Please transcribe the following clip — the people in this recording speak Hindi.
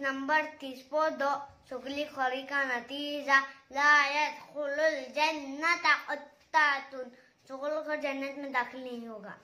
نمبر 32 شغلي خريقة نتيجة لا يدخل الجنة قطة شغل को जन्नत में दाखिल नहीं होगा